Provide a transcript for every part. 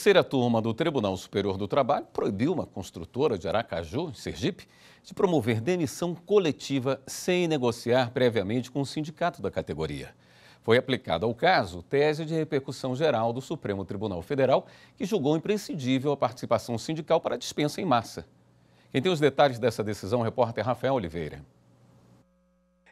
terceira turma do Tribunal Superior do Trabalho proibiu uma construtora de Aracaju, Sergipe, de promover demissão coletiva sem negociar previamente com o sindicato da categoria. Foi aplicada ao caso tese de repercussão geral do Supremo Tribunal Federal, que julgou imprescindível a participação sindical para dispensa em massa. Quem tem os detalhes dessa decisão, é o repórter Rafael Oliveira.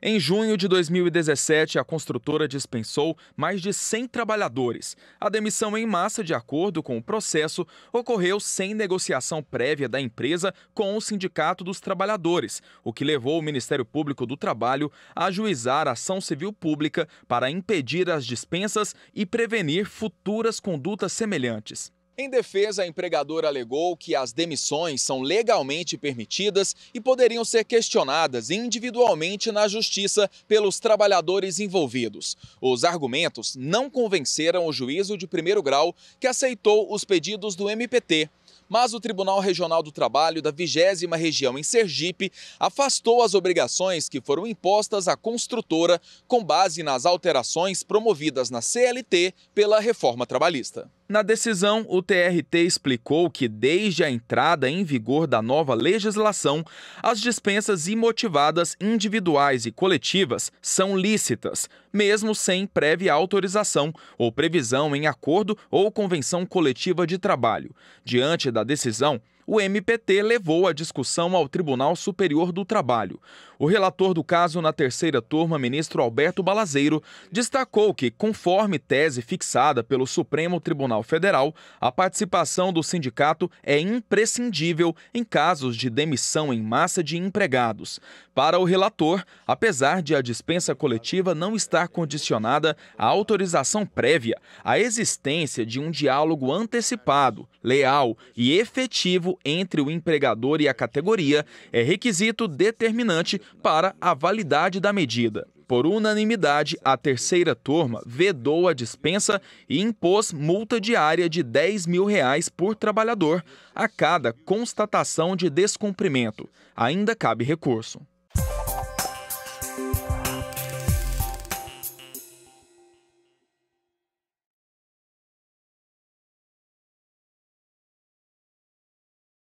Em junho de 2017, a construtora dispensou mais de 100 trabalhadores. A demissão em massa, de acordo com o processo, ocorreu sem negociação prévia da empresa com o Sindicato dos Trabalhadores, o que levou o Ministério Público do Trabalho a ajuizar a ação civil pública para impedir as dispensas e prevenir futuras condutas semelhantes. Em defesa, a empregadora alegou que as demissões são legalmente permitidas e poderiam ser questionadas individualmente na justiça pelos trabalhadores envolvidos. Os argumentos não convenceram o juízo de primeiro grau, que aceitou os pedidos do MPT. Mas o Tribunal Regional do Trabalho da 20 Região em Sergipe afastou as obrigações que foram impostas à construtora com base nas alterações promovidas na CLT pela reforma trabalhista. Na decisão, o TRT explicou que, desde a entrada em vigor da nova legislação, as dispensas imotivadas individuais e coletivas são lícitas, mesmo sem prévia autorização ou previsão em acordo ou convenção coletiva de trabalho. Diante da decisão, o MPT levou a discussão ao Tribunal Superior do Trabalho. O relator do caso na terceira turma, ministro Alberto Balazeiro, destacou que, conforme tese fixada pelo Supremo Tribunal Federal, a participação do sindicato é imprescindível em casos de demissão em massa de empregados. Para o relator, apesar de a dispensa coletiva não estar condicionada à autorização prévia, a existência de um diálogo antecipado, leal e efetivo entre o empregador e a categoria é requisito determinante para a validade da medida. Por unanimidade, a terceira turma vedou a dispensa e impôs multa diária de 10 mil reais por trabalhador a cada constatação de descumprimento. Ainda cabe recurso.